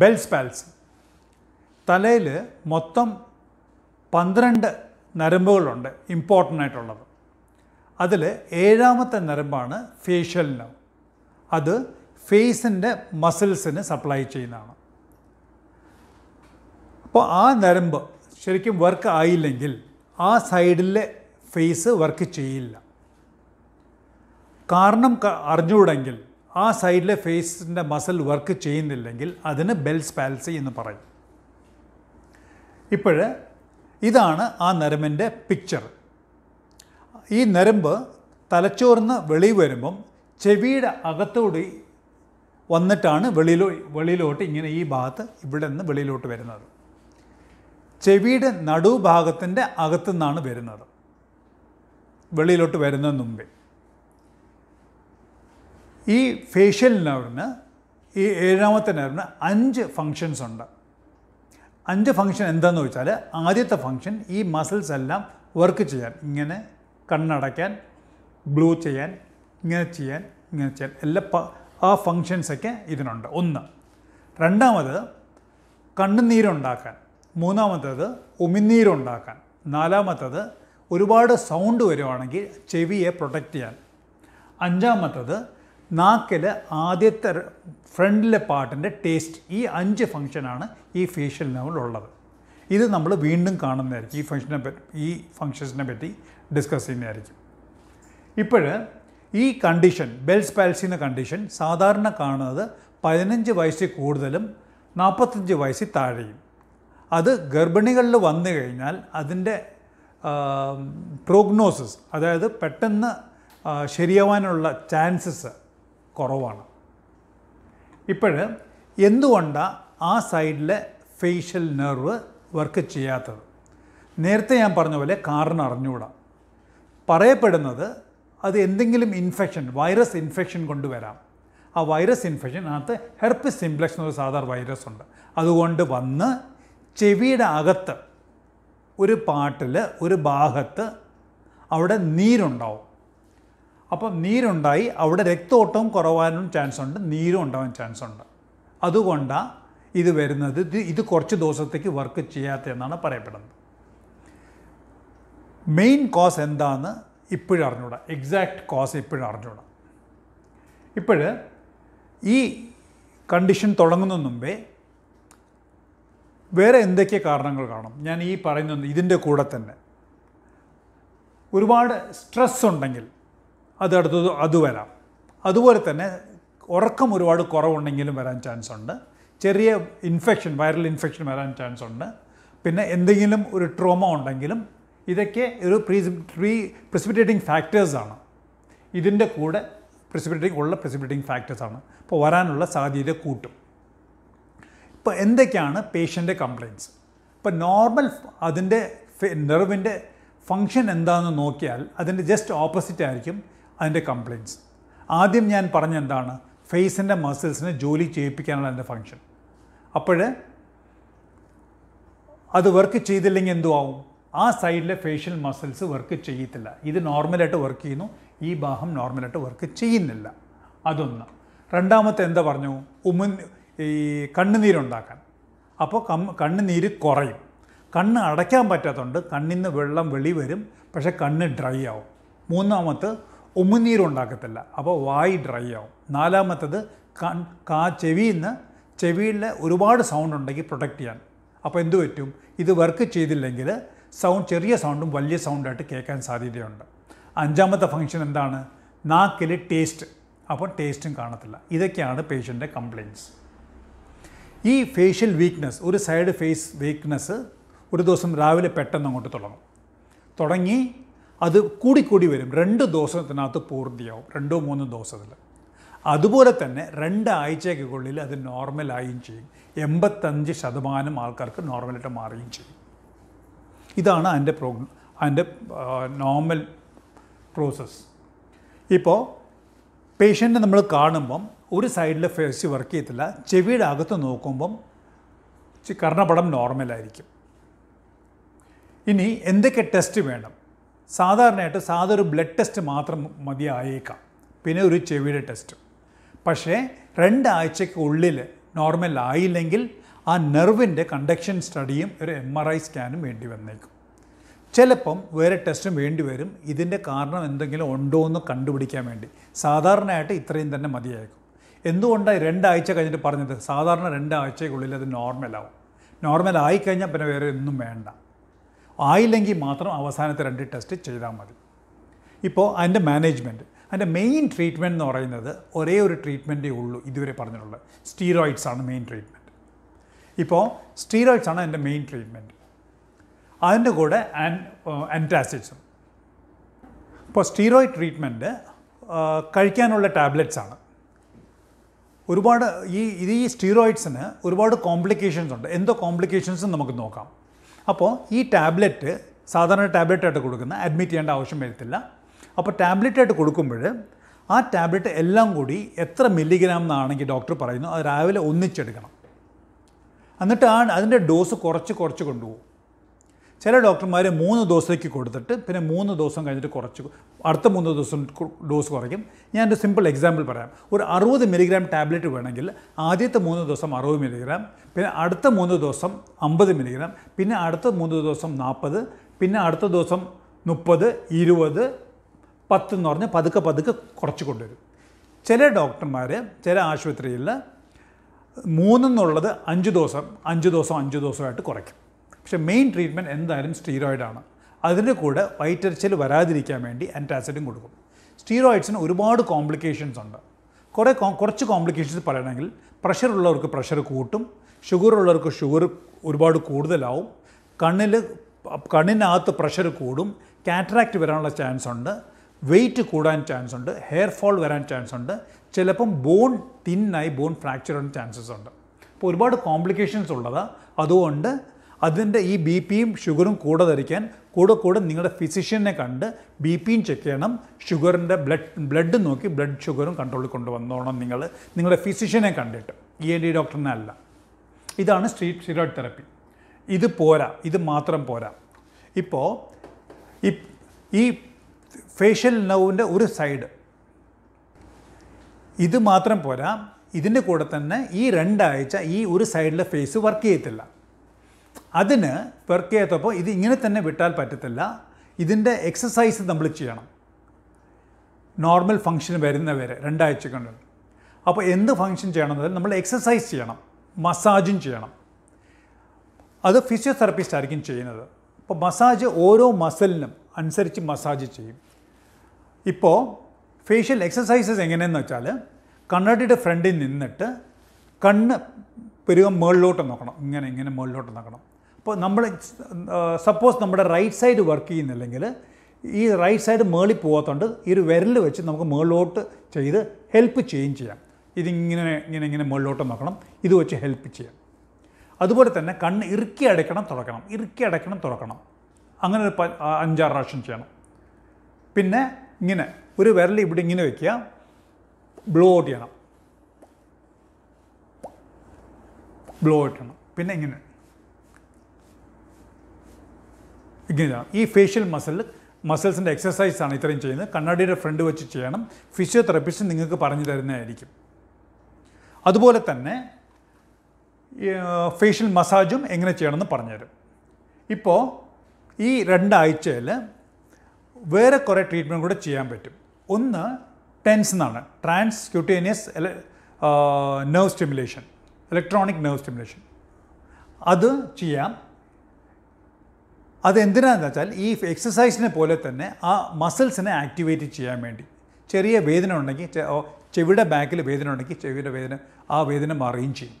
bells പാൽസി തലയിൽ മൊത്തം പന്ത്രണ്ട് നരമ്പുകളുണ്ട് ഇമ്പോർട്ടൻ്റ് ആയിട്ടുള്ളത് അതിൽ ഏഴാമത്തെ നരമ്പാണ് ഫേഷ്യൽ നർവ് അത് ഫേസിൻ്റെ മസിൽസിന് സപ്ലൈ ചെയ്യുന്നതാണ് അപ്പോൾ ആ നരമ്പ് ശരിക്കും വർക്ക് ആയില്ലെങ്കിൽ ആ സൈഡിലെ ഫേസ് വർക്ക് ചെയ്യില്ല കാരണം അറിഞ്ഞുകൂടെങ്കിൽ ആ സൈഡിലെ ഫേസിൻ്റെ മസിൽ വർക്ക് ചെയ്യുന്നില്ലെങ്കിൽ അതിന് ബെൽസ് പാൽസി എന്ന് പറയും ഇപ്പോൾ ഇതാണ് ആ നരമ്പിൻ്റെ പിക്ചർ ഈ നരമ്പ് തലച്ചോറിന്ന് വെളി വരുമ്പം ചെവിയുടെ അകത്തോടി വന്നിട്ടാണ് വെളിയിലോ വെളിയിലോട്ട് ഇങ്ങനെ ഈ ഭാഗത്ത് ഇവിടെ നിന്ന് വെളിയിലോട്ട് വരുന്നത് ചെവിയുടെ നടുഭാഗത്തിൻ്റെ അകത്തു നിന്നാണ് വരുന്നത് വെളിയിലോട്ട് വരുന്നതിന് മുമ്പേ ഈ ഫേഷ്യൽ നെർവിന് ഈ ഏഴാമത്തെ നെർവിന് അഞ്ച് ഫങ്ഷൻസ് ഉണ്ട് അഞ്ച് ഫങ്ഷൻ എന്താണെന്ന് വെച്ചാൽ ആദ്യത്തെ ഫങ്ഷൻ ഈ മസിൽസ് എല്ലാം വർക്ക് ചെയ്യാൻ ഇങ്ങനെ കണ്ണടയ്ക്കാൻ ബ്ലൂ ചെയ്യാൻ ഇങ്ങനെ ചെയ്യാൻ ഇങ്ങനെ ചെയ്യാൻ എല്ലാ ആ ഫങ്ഷൻസൊക്കെ ഇതിനുണ്ട് ഒന്ന് രണ്ടാമത് കണ്ണുനീരുണ്ടാക്കാൻ മൂന്നാമത്തേത് ഉമിനീരുണ്ടാക്കാൻ നാലാമത്തേത് ഒരുപാട് സൗണ്ട് വരുവാണെങ്കിൽ ചെവിയെ പ്രൊട്ടക്റ്റ് ചെയ്യാൻ അഞ്ചാമത്തേത് നാക്കിൽ ആദ്യത്തെ ഫ്രണ്ടിലെ പാട്ടിൻ്റെ ടേസ്റ്റ് ഈ അഞ്ച് ഫംഗ്ഷനാണ് ഈ ഫേഷ്യൽ നോവിലുള്ളത് ഇത് നമ്മൾ വീണ്ടും കാണുന്നതായിരിക്കും ഈ ഫംഗ്ഷനെ പറ്റി ഈ ഫംഗ്ഷൻസിനെ പറ്റി ഡിസ്കസ് ചെയ്യുന്നതായിരിക്കും ഇപ്പോൾ ഈ കണ്ടീഷൻ ബെൽസ് പാൽസി എന്ന കണ്ടീഷൻ സാധാരണ കാണുന്നത് പതിനഞ്ച് വയസ്സിൽ കൂടുതലും നാൽപ്പത്തഞ്ച് വയസ്സിൽ താഴെയും അത് ഗർഭിണികളിൽ വന്നു കഴിഞ്ഞാൽ അതിൻ്റെ പ്രോഗ്നോസിസ് അതായത് പെട്ടെന്ന് ശരിയാവാനുള്ള ചാൻസസ് കുറവാണ് ഇപ്പോഴ് എന്തുകൊണ്ടാണ് ആ സൈഡിലെ ഫേഷ്യൽ നെർവ് വർക്ക് ചെയ്യാത്തത് നേരത്തെ ഞാൻ പറഞ്ഞ പോലെ കാരണം അറിഞ്ഞുകൂടാം പറയപ്പെടുന്നത് അത് എന്തെങ്കിലും ഇൻഫെക്ഷൻ വൈറസ് ഇൻഫെക്ഷൻ കൊണ്ടുവരാം ആ വൈറസ് ഇൻഫെക്ഷൻ അകത്ത് ഹെർപ്പ് സിംപ്ലക്സ് എന്നൊരു സാധാരണ വൈറസ് ഉണ്ട് അതുകൊണ്ട് വന്ന് ചെവിയുടെ അകത്ത് ഒരു പാട്ടിൽ ഒരു ഭാഗത്ത് അവിടെ നീരുണ്ടാവും അപ്പം നീരുണ്ടായി അവിടെ രക്തോട്ടവും കുറവാനും ചാൻസ് ഉണ്ട് നീരും ഉണ്ടാവാൻ ചാൻസ് ഉണ്ട് അതുകൊണ്ടാണ് ഇത് വരുന്നത് ഇത് ഇത് കുറച്ച് ദിവസത്തേക്ക് വർക്ക് ചെയ്യാത്തതെന്നാണ് പറയപ്പെടുന്നത് മെയിൻ കോസ് എന്താണെന്ന് ഇപ്പോഴറിഞ്ഞൂടാ എക്സാക്ട് കോസ് ഇപ്പോഴറിഞ്ഞൂടാ ഇപ്പോഴ് ഈ കണ്ടീഷൻ തുടങ്ങുന്ന മുമ്പേ വേറെ എന്തൊക്കെ കാരണങ്ങൾ കാണും ഞാൻ ഈ പറയുന്ന ഇതിൻ്റെ കൂടെ തന്നെ ഒരുപാട് സ്ട്രെസ് ഉണ്ടെങ്കിൽ അത് അത് വരാം അതുപോലെ തന്നെ ഉറക്കം ഒരുപാട് കുറവുണ്ടെങ്കിലും വരാൻ ചാൻസ് ഉണ്ട് ചെറിയ ഇൻഫെക്ഷൻ വൈറൽ ഇൻഫെക്ഷൻ വരാൻ ചാൻസ് ഉണ്ട് പിന്നെ എന്തെങ്കിലും ഒരു ട്രോമ ഉണ്ടെങ്കിലും ഇതൊക്കെ ഒരു പ്രീ പ്രീ പ്രിസിപിറ്റേറ്റിംഗ് ഫാക്ടേഴ്സാണ് ഇതിൻ്റെ കൂടെ പ്രിസിപിറ്റേറ്റിംഗ് ഉള്ള പ്രിസിപിറ്റേറ്റിംഗ് ഫാക്ടേഴ്സാണ് ഇപ്പോൾ വരാനുള്ള സാധ്യത കൂട്ടും ഇപ്പോൾ എന്തൊക്കെയാണ് പേഷ്യൻ്റെ കംപ്ലയിൻസ് ഇപ്പോൾ നോർമൽ അതിൻ്റെ നെർവിൻ്റെ ഫങ്ഷൻ എന്താണെന്ന് നോക്കിയാൽ അതിൻ്റെ ജസ്റ്റ് ഓപ്പോസിറ്റ് ആയിരിക്കും അതിൻ്റെ കംപ്ലയിൻറ്റ്സ് ആദ്യം ഞാൻ പറഞ്ഞെന്താണ് ഫേസിൻ്റെ മസിൽസിനെ ജോലി ചെയ്യിപ്പിക്കാനുള്ള അതിൻ്റെ ഫങ്ഷൻ അപ്പോൾ അത് വർക്ക് ചെയ്തില്ലെങ്കിൽ എന്തോ ആവും ആ സൈഡിലെ ഫേഷ്യൽ മസിൽസ് വർക്ക് ചെയ്യത്തില്ല ഇത് നോർമലായിട്ട് വർക്ക് ചെയ്യുന്നു ഈ ഭാഗം നോർമലായിട്ട് വർക്ക് ചെയ്യുന്നില്ല അതൊന്ന് രണ്ടാമത്തെ എന്താ പറഞ്ഞു ഉമ്മൻ ഈ കണ്ണുനീരുണ്ടാക്കാൻ അപ്പോൾ കം കണ്ണുനീര് കുറയും കണ്ണ് അടയ്ക്കാൻ പറ്റാത്തതുകൊണ്ട് കണ്ണിൽ നിന്ന് വെള്ളം വെളി വരും പക്ഷേ കണ്ണ് ഡ്രൈ ആവും മൂന്നാമത്തെ ഉമ്മുനീരുണ്ടാക്കത്തില്ല അപ്പോൾ വായി ഡ്രൈ ആവും നാലാമത്തത് കാ ചെവിയിൽ നിന്ന് ചെവിയിൽ ഒരുപാട് സൗണ്ട് ഉണ്ടെങ്കിൽ പ്രൊട്ടക്റ്റ് ചെയ്യാൻ അപ്പോൾ എന്തു പറ്റും ഇത് വർക്ക് ചെയ്തില്ലെങ്കിൽ സൗണ്ട് ചെറിയ സൗണ്ടും വലിയ സൗണ്ടായിട്ട് കേൾക്കാൻ സാധ്യതയുണ്ട് അഞ്ചാമത്തെ ഫങ്ഷൻ എന്താണ് നാക്കിൽ ടേസ്റ്റ് അപ്പോൾ ടേസ്റ്റും കാണത്തില്ല ഇതൊക്കെയാണ് പേഷ്യൻ്റെ കംപ്ലയിൻറ്റ്സ് ഈ ഫേഷ്യൽ വീക്ക്നെസ് ഒരു സൈഡ് ഫേസ് വീക്ക്നെസ് ഒരു ദിവസം രാവിലെ പെട്ടെന്ന് അങ്ങോട്ട് തുടങ്ങും തുടങ്ങി അത് കൂടിക്കൂടി വരും രണ്ട് ദിവസത്തിനകത്ത് പൂർത്തിയാവും രണ്ടോ മൂന്നോ ദിവസത്തിൽ അതുപോലെ തന്നെ രണ്ടാഴ്ചയ്ക്കുള്ളിൽ അത് നോർമലായും ചെയ്യും എൺപത്തഞ്ച് ശതമാനം ആൾക്കാർക്ക് നോർമലായിട്ട് മാറുകയും ചെയ്യും ഇതാണ് അതിൻ്റെ പ്രോ അതിൻ്റെ നോർമൽ പ്രോസസ്സ് ഇപ്പോൾ പേഷ്യൻ്റെ നമ്മൾ കാണുമ്പം ഒരു സൈഡിൽ ഫേസ് വർക്ക് ചെയ്യത്തില്ല ചെവിയുടെ അകത്ത് നോക്കുമ്പം കർണപടം നോർമലായിരിക്കും ഇനി എന്തൊക്കെ ടെസ്റ്റ് വേണം സാധാരണയായിട്ട് സാധാ ഒരു ബ്ലഡ് ടെസ്റ്റ് മാത്രം മതിയായേക്കാം പിന്നെ ഒരു ചെവിയുടെ ടെസ്റ്റ് പക്ഷേ രണ്ടാഴ്ചയ്ക്കുള്ളിൽ നോർമൽ ആയില്ലെങ്കിൽ ആ നെർവിൻ്റെ കണ്ടക്ഷൻ സ്റ്റഡിയും ഒരു എം ആർ ഐ സ്കാനും വേണ്ടി വന്നേക്കും ചിലപ്പം വേറെ ടെസ്റ്റും വേണ്ടി വരും ഇതിൻ്റെ കാരണം എന്തെങ്കിലും ഉണ്ടോ എന്ന് കണ്ടുപിടിക്കാൻ വേണ്ടി സാധാരണയായിട്ട് ഇത്രയും തന്നെ മതിയായേക്കും എന്തുകൊണ്ടാണ് രണ്ടാഴ്ച കഴിഞ്ഞിട്ട് പറഞ്ഞത് സാധാരണ രണ്ടാഴ്ചയ്ക്കുള്ളിൽ അത് നോർമലാവും നോർമൽ ആയിക്കഴിഞ്ഞാൽ പിന്നെ വേറെ ഒന്നും വേണ്ട ആയില്ലെങ്കിൽ മാത്രം അവസാനത്തെ രണ്ട് ടെസ്റ്റ് ചെയ്താൽ മതി ഇപ്പോൾ അതിൻ്റെ മാനേജ്മെൻറ്റ് അതിൻ്റെ മെയിൻ ട്രീറ്റ്മെൻറ്റ് എന്ന് പറയുന്നത് ഒരേ ഒരു ട്രീറ്റ്മെൻറ്റേ ഉള്ളൂ ഇതുവരെ പറഞ്ഞിട്ടുള്ളത് സ്റ്റീറോയിഡ്സ് ആണ് മെയിൻ ട്രീറ്റ്മെൻറ്റ് ഇപ്പോൾ സ്റ്റീറോയിഡ്സ് ആണ് അതിൻ്റെ മെയിൻ ട്രീറ്റ്മെൻറ്റ് അതിൻ്റെ കൂടെ ആൻ ആൻറ്റാസിഡ്സും ഇപ്പോൾ സ്റ്റീറോയിഡ് ട്രീറ്റ്മെൻറ്റ് കഴിക്കാനുള്ള ടാബ്ലറ്റ്സ് ആണ് ഒരുപാട് ഈ ഇത് ഈ സ്റ്റീറോയിഡ്സിന് ഒരുപാട് കോംപ്ലിക്കേഷൻസ് ഉണ്ട് എന്തോ കോംപ്ലിക്കേഷൻസും നമുക്ക് നോക്കാം അപ്പോൾ ഈ ടാബ്ലറ്റ് സാധാരണ ടാബ്ലറ്റായിട്ട് കൊടുക്കുന്ന അഡ്മിറ്റ് ചെയ്യേണ്ട ആവശ്യം വരത്തില്ല അപ്പോൾ ടാബ്ലറ്റായിട്ട് കൊടുക്കുമ്പോൾ ആ ടാബ്ലറ്റ് എല്ലാം കൂടി എത്ര മില്ലിഗ്രാം എന്നാണെങ്കിൽ ഡോക്ടർ പറയുന്നു അത് രാവിലെ ഒന്നിച്ചെടുക്കണം എന്നിട്ട് ആ അതിൻ്റെ ഡോസ് കുറച്ച് കുറച്ച് കൊണ്ടുപോകും ചില ഡോക്ടർമാർ മൂന്ന് ദിവസത്തേക്ക് കൊടുത്തിട്ട് പിന്നെ മൂന്ന് ദിവസം കഴിഞ്ഞിട്ട് കുറച്ച് അടുത്ത മൂന്ന് ദിവസം ഡോസ് കുറയ്ക്കും ഞാൻ ഒരു സിമ്പിൾ എക്സാമ്പിൾ പറയാം ഒരു അറുപത് മില്ലിഗ്രാം ടാബ്ലറ്റ് വേണമെങ്കിൽ ആദ്യത്തെ മൂന്ന് ദിവസം അറുപത് മില്ലിഗ്രാം പിന്നെ അടുത്ത മൂന്ന് ദിവസം അമ്പത് മില്ലിഗ്രാം പിന്നെ അടുത്ത മൂന്ന് ദിവസം നാൽപ്പത് പിന്നെ അടുത്ത ദിവസം മുപ്പത് ഇരുപത് പത്ത് എന്ന് പറഞ്ഞ് പതുക്കെ പതുക്കെ കുറച്ച് കൊണ്ടുവരും ചില ഡോക്ടർമാർ ചില ആശുപത്രിയിൽ മൂന്നെന്നുള്ളത് അഞ്ച് ദിവസം അഞ്ച് ദിവസം അഞ്ച് ദിവസമായിട്ട് കുറയ്ക്കും പക്ഷേ മെയിൻ ട്രീറ്റ്മെൻറ്റ് എന്തായാലും സ്റ്റീറോയിഡാണ് അതിൻ്റെ കൂടെ വയറ്റരിച്ചൽ വരാതിരിക്കാൻ വേണ്ടി ആൻറ്റാസിഡും കൊടുക്കും സ്റ്റീറോയിഡ്സിന് ഒരുപാട് കോംപ്ലിക്കേഷൻസ് ഉണ്ട് കുറേ കുറച്ച് കോംപ്ലിക്കേഷൻസ് പറയണമെങ്കിൽ പ്രഷർ ഉള്ളവർക്ക് പ്രഷർ കൂട്ടും ഷുഗർ ഉള്ളവർക്ക് ഷുഗർ ഒരുപാട് കൂടുതലാവും കണ്ണിൽ കണ്ണിനകത്ത് പ്രഷർ കൂടും കാറ്ററാക്റ്റ് വരാനുള്ള ചാൻസ് ഉണ്ട് വെയിറ്റ് കൂടാൻ ചാൻസ് ഉണ്ട് ഹെയർ ഫോൾ വരാൻ ചാൻസ് ഉണ്ട് ചിലപ്പം ബോൺ തിന്നായി ബോൺ ഫ്രാക്ചർ ആൻ ചാൻസസ് ഉണ്ട് അപ്പോൾ ഒരുപാട് കോംപ്ലിക്കേഷൻസ് ഉള്ളതാണ് അതുകൊണ്ട് അതിൻ്റെ ഈ ബി പിയും ഷുഗറും കൂടെ ധരിക്കാൻ കൂടെ കൂടെ നിങ്ങളുടെ ഫിസിഷ്യനെ കണ്ട് ബി പിയും ചെക്ക് ചെയ്യണം ഷുഗറിൻ്റെ ബ്ലഡ് ബ്ലഡ് നോക്കി ബ്ലഡ് ഷുഗറും കൺട്രോളിൽ കൊണ്ടുവന്നോണം നിങ്ങൾ നിങ്ങളുടെ ഫിസിഷ്യനെ കണ്ടിട്ട് ഇ എൻ ഡി ഡോക്ടറിനെ അല്ല ഇതാണ് സ്ട്രീറ്റ് സ്റ്റിറോയിഡ് തെറപ്പി ഇത് പോരാ ഇത് മാത്രം പോരാ ഇപ്പോൾ ഈ ഫേഷ്യൽ നൗവിൻ്റെ ഒരു സൈഡ് ഇത് മാത്രം പോരാ ഇതിൻ്റെ കൂടെ തന്നെ ഈ രണ്ടാഴ്ച ഈ ഒരു സൈഡിലെ ഫേസ് വർക്ക് ചെയ്യത്തില്ല അതിന് ചെയ്യാത്തപ്പോൾ ഇത് ഇങ്ങനെ തന്നെ വിട്ടാൽ പറ്റത്തില്ല ഇതിൻ്റെ എക്സസൈസ് നമ്മൾ ചെയ്യണം നോർമൽ ഫങ്ഷൻ വരുന്നവരെ രണ്ടാഴ്ച കൊണ്ട് അപ്പോൾ എന്ത് ഫങ്ഷൻ എന്നാൽ നമ്മൾ എക്സസൈസ് ചെയ്യണം മസാജും ചെയ്യണം അത് ഫിസിയോതെറപ്പിസ്റ്റ് ആയിരിക്കും ചെയ്യുന്നത് അപ്പോൾ മസാജ് ഓരോ മസിലിനും അനുസരിച്ച് മസാജ് ചെയ്യും ഇപ്പോൾ ഫേഷ്യൽ എക്സസൈസസ് എങ്ങനെയെന്ന് വെച്ചാൽ കണ്ണടിയുടെ ഫ്രണ്ടിൽ നിന്നിട്ട് കണ്ണ് പെരുകം മുകളിലോട്ട് നോക്കണം ഇങ്ങനെ ഇങ്ങനെ മുകളിലോട്ട് നോക്കണം ഇപ്പോൾ നമ്മൾ സപ്പോസ് നമ്മുടെ റൈറ്റ് സൈഡ് വർക്ക് ചെയ്യുന്നില്ലെങ്കിൽ ഈ റൈറ്റ് സൈഡ് മേളിൽ പോകാത്തതുകൊണ്ട് ഈ ഒരു വിരൽ വെച്ച് നമുക്ക് മേളിലോട്ട് ചെയ്ത് ഹെൽപ്പ് ചെയ്യും ചെയ്യാം ഇതിങ്ങനെ ഇങ്ങനെ ഇങ്ങനെ മുകളിലോട്ട് നോക്കണം ഇത് വെച്ച് ഹെൽപ്പ് ചെയ്യാം അതുപോലെ തന്നെ കണ്ണ് ഇറുക്കി അടയ്ക്കണം തുറക്കണം ഇറുക്കി അടയ്ക്കണം തുറക്കണം അങ്ങനെ ഒരു അഞ്ചാറ് പ്രാവശ്യം ചെയ്യണം പിന്നെ ഇങ്ങനെ ഒരു വിരൽ ഇവിടെ ഇങ്ങനെ വയ്ക്കുക ബ്ലോ ഔട്ട് ചെയ്യണം ബ്ലോ ഔട്ട് ചെയ്യണം പിന്നെ ഇങ്ങനെ ഇങ്ങനെയാണ് ഈ ഫേഷ്യൽ മസിൽ മസിൽസിൻ്റെ എക്സസൈസാണ് ഇത്രയും ചെയ്യുന്നത് കണ്ണാടിയുടെ ഫ്രണ്ട് വെച്ച് ചെയ്യണം ഫിസിയോതെറപ്പിസ്റ്റ് നിങ്ങൾക്ക് പറഞ്ഞു തരുന്നതായിരിക്കും അതുപോലെ തന്നെ ഫേഷ്യൽ മസാജും എങ്ങനെ ചെയ്യണമെന്ന് പറഞ്ഞുതരും ഇപ്പോൾ ഈ രണ്ടാഴ്ചയിൽ വേറെ കുറേ ട്രീറ്റ്മെൻറ്റ് കൂടെ ചെയ്യാൻ പറ്റും ഒന്ന് ടെൻസ് എന്നാണ് transcutaneous nerve stimulation electronic nerve stimulation അത് ചെയ്യാം അതെന്തിനാണെന്ന് വെച്ചാൽ ഈ എക്സസൈസിനെ പോലെ തന്നെ ആ മസിൽസിനെ ആക്ടിവേറ്റ് ചെയ്യാൻ വേണ്ടി ചെറിയ വേദന ഉണ്ടെങ്കിൽ ചെവിയുടെ ബാക്കിൽ വേദന ഉണ്ടെങ്കിൽ ചെവിയുടെ വേദന ആ വേദന മാറുകയും ചെയ്യും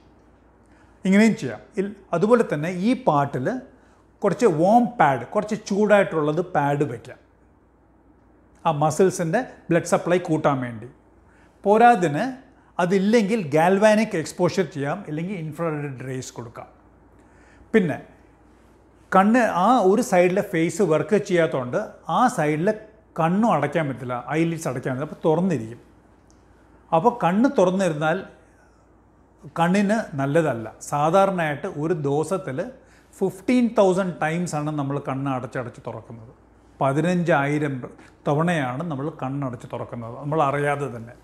ഇങ്ങനെയും ചെയ്യാം അതുപോലെ തന്നെ ഈ പാട്ടിൽ കുറച്ച് വോം പാഡ് കുറച്ച് ചൂടായിട്ടുള്ളത് പാഡ് വയ്ക്കാം ആ മസിൽസിൻ്റെ ബ്ലഡ് സപ്ലൈ കൂട്ടാൻ വേണ്ടി പോരാതിന് അതില്ലെങ്കിൽ ഗാൽവാനിക് എക്സ്പോഷർ ചെയ്യാം ഇല്ലെങ്കിൽ ഇൻഫ്രാറെഡ് റേസ് കൊടുക്കാം പിന്നെ കണ്ണ് ആ ഒരു സൈഡിലെ ഫേസ് വർക്ക് ചെയ്യാത്തതുകൊണ്ട് ആ സൈഡിലെ കണ്ണും അടയ്ക്കാൻ പറ്റില്ല ഐലിറ്റ്സ് അടയ്ക്കാൻ പറ്റില്ല അപ്പോൾ തുറന്നിരിക്കും അപ്പോൾ കണ്ണ് തുറന്നിരുന്നാൽ കണ്ണിന് നല്ലതല്ല സാധാരണയായിട്ട് ഒരു ദിവസത്തിൽ ഫിഫ്റ്റീൻ തൗസൻഡ് ടൈംസ് ആണ് നമ്മൾ കണ്ണ് അടച്ചടച്ച് തുറക്കുന്നത് പതിനഞ്ചായിരം തവണയാണ് നമ്മൾ കണ്ണടച്ച് തുറക്കുന്നത് നമ്മൾ അറിയാതെ തന്നെ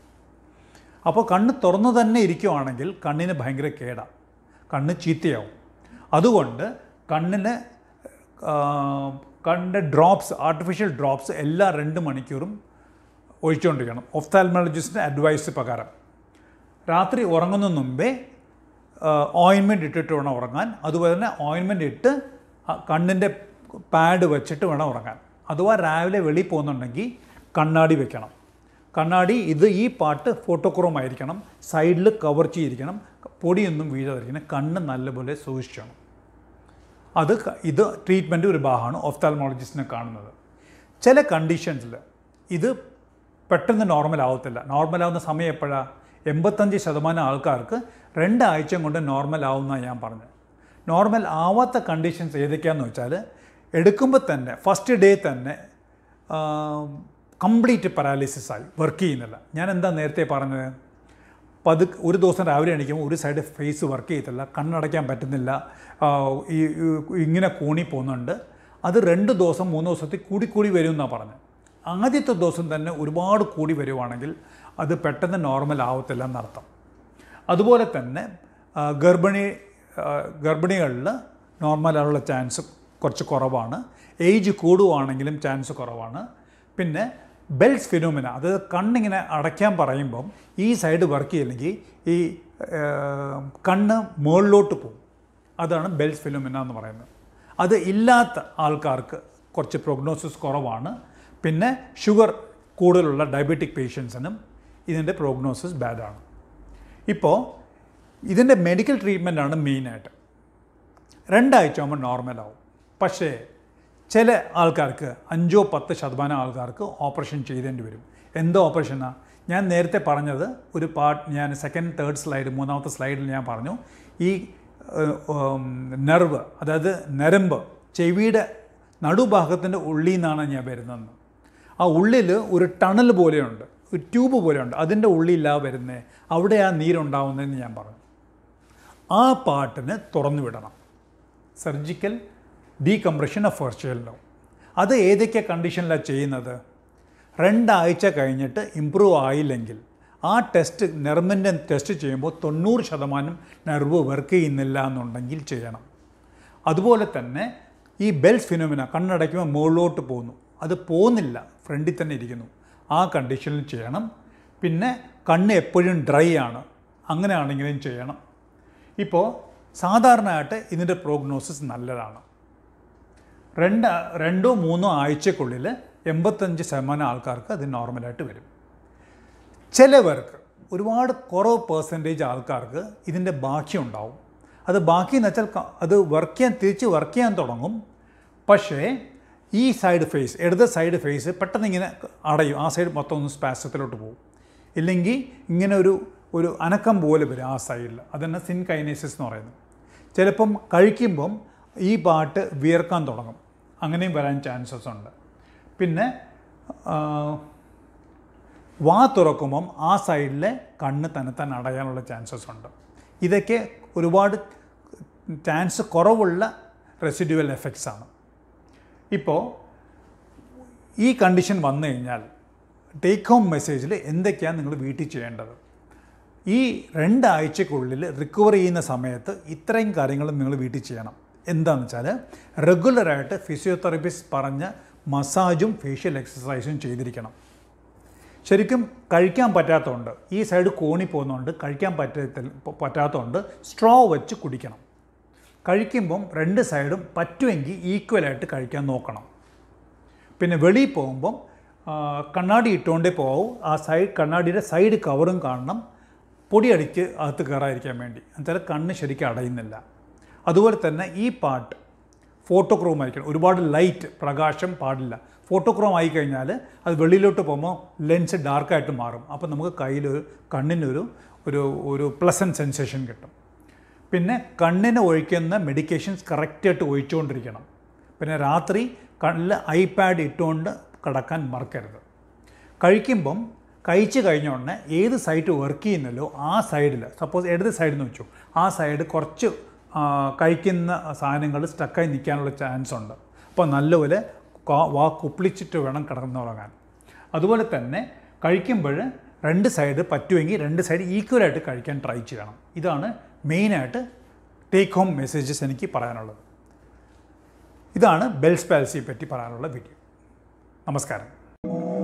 അപ്പോൾ കണ്ണ് തുറന്നു തന്നെ ഇരിക്കുവാണെങ്കിൽ കണ്ണിന് ഭയങ്കര കേടാണ് കണ്ണ് ചീത്തയാവും അതുകൊണ്ട് കണ്ണിന് കണ്ട ഡ്രോപ്സ് ആർട്ടിഫിഷ്യൽ ഡ്രോപ്സ് എല്ലാ രണ്ട് മണിക്കൂറും ഒഴിച്ചുകൊണ്ടിരിക്കണം ഒഫ്താൽമോളജിസ്റ്റിൻ്റെ അഡ്വൈസ് പ്രകാരം രാത്രി ഉറങ്ങുന്ന മുമ്പേ ഓയിൻമെൻറ്റ് ഇട്ടിട്ട് വേണം ഉറങ്ങാൻ അതുപോലെ തന്നെ ഓയിൻമെൻറ്റ് ഇട്ട് കണ്ണിൻ്റെ പാഡ് വെച്ചിട്ട് വേണം ഉറങ്ങാൻ അഥവാ രാവിലെ വെളിയിൽ പോകുന്നുണ്ടെങ്കിൽ കണ്ണാടി വെക്കണം കണ്ണാടി ഇത് ഈ പാട്ട് ഫോട്ടോക്രോം ആയിരിക്കണം സൈഡിൽ കവർ ചെയ്തിരിക്കണം പൊടിയൊന്നും വീഴാതിരിക്കണം കണ്ണ് നല്ലപോലെ സൂക്ഷിക്കണം അത് ഇത് ട്രീറ്റ്മെൻ്റ് ഒരു ഭാഗമാണ് ഓഫ്താൽമോളജിസ്റ്റിനെ കാണുന്നത് ചില കണ്ടീഷൻസിൽ ഇത് പെട്ടെന്ന് നോർമൽ നോർമൽ ആവുന്ന സമയം എപ്പോഴാണ് എൺപത്തഞ്ച് ശതമാനം ആൾക്കാർക്ക് രണ്ടാഴ്ച കൊണ്ട് നോർമൽ ആവുന്ന ഞാൻ പറഞ്ഞു നോർമൽ ആവാത്ത കണ്ടീഷൻസ് ഏതൊക്കെയാണെന്ന് വെച്ചാൽ എടുക്കുമ്പോൾ തന്നെ ഫസ്റ്റ് ഡേ തന്നെ കംപ്ലീറ്റ് പരാലിസിസ് ആയി വർക്ക് ചെയ്യുന്നില്ല ഞാൻ എന്താ നേരത്തെ പറഞ്ഞത് പതുക്കെ ഒരു ദിവസം രാവിലെ എണീക്കുമ്പോൾ ഒരു സൈഡ് ഫേസ് വർക്ക് ചെയ്തിട്ടില്ല കണ്ണടയ്ക്കാൻ പറ്റുന്നില്ല ഈ ഇങ്ങനെ കൂണി പോകുന്നുണ്ട് അത് രണ്ട് ദിവസം മൂന്ന് ദിവസത്തിൽ കൂടി കൂടി വരും എന്നാണ് പറഞ്ഞത് ആദ്യത്തെ ദിവസം തന്നെ ഒരുപാട് കൂടി വരുവാണെങ്കിൽ അത് പെട്ടെന്ന് നോർമൽ ആവത്തില്ല എന്നർത്ഥം അതുപോലെ തന്നെ ഗർഭിണി ഗർഭിണികളിൽ ആയുള്ള ചാൻസ് കുറച്ച് കുറവാണ് ഏജ് കൂടുവാണെങ്കിലും ചാൻസ് കുറവാണ് പിന്നെ ബെൽസ് ഫിനോമിന അത് കണ്ണിങ്ങനെ അടയ്ക്കാൻ പറയുമ്പം ഈ സൈഡ് വർക്ക് ചെയ്യില്ലെങ്കിൽ ഈ കണ്ണ് മുകളിലോട്ട് പോകും അതാണ് ബെൽസ് ഫിനോമിന എന്ന് പറയുന്നത് അത് ഇല്ലാത്ത ആൾക്കാർക്ക് കുറച്ച് പ്രോഗ്നോസിസ് കുറവാണ് പിന്നെ ഷുഗർ കൂടുതലുള്ള ഡയബറ്റിക് പേഷ്യൻസിനും ഇതിൻ്റെ പ്രോഗ്നോസിസ് ബാഡാണ് ഇപ്പോൾ ഇതിൻ്റെ മെഡിക്കൽ ട്രീറ്റ്മെൻറ്റാണ് മെയിനായിട്ട് രണ്ടാഴ്ച ആകുമ്പോൾ നോർമലാവും പക്ഷേ ചില ആൾക്കാർക്ക് അഞ്ചോ പത്ത് ശതമാനം ആൾക്കാർക്ക് ഓപ്പറേഷൻ ചെയ്തേണ്ടി വരും എന്തോ ഓപ്പറേഷനാണ് ഞാൻ നേരത്തെ പറഞ്ഞത് ഒരു പാർട്ട് ഞാൻ സെക്കൻഡ് തേർഡ് സ്ലൈഡ് മൂന്നാമത്തെ സ്ലൈഡിൽ ഞാൻ പറഞ്ഞു ഈ നെർവ് അതായത് നരമ്പ് ചെവിയുടെ നടുഭാഗത്തിൻ്റെ ഉള്ളിൽ നിന്നാണ് ഞാൻ വരുന്നതെന്ന് ആ ഉള്ളിൽ ഒരു ടണൽ പോലെയുണ്ട് ഒരു ട്യൂബ് പോലെയുണ്ട് അതിൻ്റെ ഉള്ളിലാണ് വരുന്നത് അവിടെ ആ നീരുണ്ടാവുന്നതെന്ന് ഞാൻ പറഞ്ഞു ആ പാട്ടിന് തുറന്നു വിടണം surgical decompression of virtual low അത് ഏതൊക്കെ കണ്ടീഷനിലാണ് ചെയ്യുന്നത് രണ്ടാഴ്ച കഴിഞ്ഞിട്ട് ഇമ്പ്രൂവ് ആയില്ലെങ്കിൽ ആ ടെസ്റ്റ് നെർമിൻ്റെ ടെസ്റ്റ് ചെയ്യുമ്പോൾ തൊണ്ണൂറ് ശതമാനം നെർവ് വർക്ക് ചെയ്യുന്നില്ല എന്നുണ്ടെങ്കിൽ ചെയ്യണം അതുപോലെ തന്നെ ഈ ബെൽസ് ഫിനോമിന കണ്ണടയ്ക്കുമ്പോൾ മുകളിലോട്ട് പോകുന്നു അത് പോകുന്നില്ല ഫ്രണ്ടിൽ തന്നെ ഇരിക്കുന്നു ആ കണ്ടീഷനിൽ ചെയ്യണം പിന്നെ കണ്ണ് എപ്പോഴും ഡ്രൈ ആണ് അങ്ങനെയാണെങ്കിലും ചെയ്യണം ഇപ്പോൾ സാധാരണയായിട്ട് ഇതിൻ്റെ പ്രോഗ്നോസിസ് നല്ലതാണ് രണ്ട് രണ്ടോ മൂന്നോ ആഴ്ചക്കുള്ളിൽ എൺപത്തഞ്ച് ശതമാനം ആൾക്കാർക്ക് അത് നോർമലായിട്ട് വരും ചിലവർക്ക് ഒരുപാട് കുറവ് പേഴ്സൻറ്റേജ് ആൾക്കാർക്ക് ഇതിൻ്റെ ബാക്കി ഉണ്ടാവും അത് ബാക്കി എന്ന് വെച്ചാൽ അത് വർക്ക് ചെയ്യാൻ തിരിച്ച് വർക്ക് ചെയ്യാൻ തുടങ്ങും പക്ഷേ ഈ സൈഡ് ഫേസ് ഇടത് സൈഡ് ഫേസ് പെട്ടെന്ന് ഇങ്ങനെ അടയും ആ സൈഡ് മൊത്തം ഒന്ന് സ്പാസത്തിലോട്ട് പോകും ഇല്ലെങ്കിൽ ഇങ്ങനെ ഒരു ഒരു അനക്കം പോലെ വരും ആ സൈഡിൽ അതന്നെ സിൻ എന്ന് പറയുന്നത് ചിലപ്പം കഴിക്കുമ്പം ഈ പാട്ട് വിയർക്കാൻ തുടങ്ങും അങ്ങനെയും വരാൻ ചാൻസസ് ഉണ്ട് പിന്നെ വാ തുറക്കുമ്പം ആ സൈഡിലെ കണ്ണ് തനത്താൻ അടയാനുള്ള ചാൻസസ് ഉണ്ട് ഇതൊക്കെ ഒരുപാട് ചാൻസ് കുറവുള്ള റെസിഡ്യുവൽ എഫക്ട്സ് ആണ് ഇപ്പോൾ ഈ കണ്ടീഷൻ വന്നു കഴിഞ്ഞാൽ ടേക്ക് ഹോം മെസ്സേജിൽ എന്തൊക്കെയാണ് നിങ്ങൾ വീട്ടിൽ ചെയ്യേണ്ടത് ഈ രണ്ടാഴ്ചക്കുള്ളിൽ റിക്കവർ ചെയ്യുന്ന സമയത്ത് ഇത്രയും കാര്യങ്ങളും നിങ്ങൾ വീട്ടിൽ ചെയ്യണം എന്താണെന്ന് വെച്ചാൽ റെഗുലറായിട്ട് ഫിസിയോതെറപ്പിസ്റ്റ് പറഞ്ഞ മസാജും ഫേഷ്യൽ എക്സസൈസും ചെയ്തിരിക്കണം ശരിക്കും കഴിക്കാൻ പറ്റാത്തതുകൊണ്ട് ഈ സൈഡ് കോണി പോകുന്നതുകൊണ്ട് കഴിക്കാൻ പറ്റാത്ത പറ്റാത്തതുകൊണ്ട് സ്ട്രോ വെച്ച് കുടിക്കണം കഴിക്കുമ്പം രണ്ട് സൈഡും പറ്റുമെങ്കിൽ ഈക്വലായിട്ട് കഴിക്കാൻ നോക്കണം പിന്നെ വെളിയിൽ പോകുമ്പം കണ്ണാടി ഇട്ടുകൊണ്ടേ പോകും ആ സൈഡ് കണ്ണാടിയുടെ സൈഡ് കവറും കാണണം പൊടിയടിച്ച് അകത്ത് കയറാതിരിക്കാൻ വേണ്ടി എന്നുവെച്ചാൽ കണ്ണ് ശരിക്കും അടയുന്നില്ല അതുപോലെ തന്നെ ഈ പാട്ട് ഫോട്ടോക്രോം ആയിരിക്കണം ഒരുപാട് ലൈറ്റ് പ്രകാശം പാടില്ല ഫോട്ടോക്രോം ആയി കഴിഞ്ഞാൽ അത് വെളിയിലോട്ട് പോകുമ്പോൾ ലെൻസ് ഡാർക്കായിട്ട് മാറും അപ്പോൾ നമുക്ക് കയ്യിലൊരു കണ്ണിനൊരു ഒരു ഒരു പ്ലസൻറ്റ് സെൻസേഷൻ കിട്ടും പിന്നെ കണ്ണിന് ഒഴിക്കുന്ന മെഡിക്കേഷൻസ് കറക്റ്റായിട്ട് ഒഴിച്ചുകൊണ്ടിരിക്കണം പിന്നെ രാത്രി കണ്ണിൽ ഐപാഡ് ഇട്ടുകൊണ്ട് കിടക്കാൻ മറക്കരുത് കഴിക്കുമ്പം കഴിച്ചു കഴിഞ്ഞ ഉടനെ ഏത് സൈറ്റ് വർക്ക് ചെയ്യുന്നല്ലോ ആ സൈഡിൽ സപ്പോസ് ഇടത് സൈഡിൽ നിന്ന് വെച്ചു ആ സൈഡ് കുറച്ച് കഴിക്കുന്ന സാധനങ്ങൾ സ്റ്റക്കായി നിൽക്കാനുള്ള ചാൻസ് ഉണ്ട് അപ്പോൾ നല്ലപോലെ വാ കുപ്പിളിച്ചിട്ട് വേണം കിടന്നുറങ്ങാൻ അതുപോലെ തന്നെ കഴിക്കുമ്പോൾ രണ്ട് സൈഡ് പറ്റുമെങ്കിൽ രണ്ട് സൈഡ് ഈക്വലായിട്ട് കഴിക്കാൻ ട്രൈ ചെയ്യണം ഇതാണ് മെയിനായിട്ട് ടേക്ക് ഹോം മെസ്സേജസ് എനിക്ക് പറയാനുള്ളത് ഇതാണ് ബെൽസ് പാലസിയെ പറ്റി പറയാനുള്ള വീഡിയോ നമസ്കാരം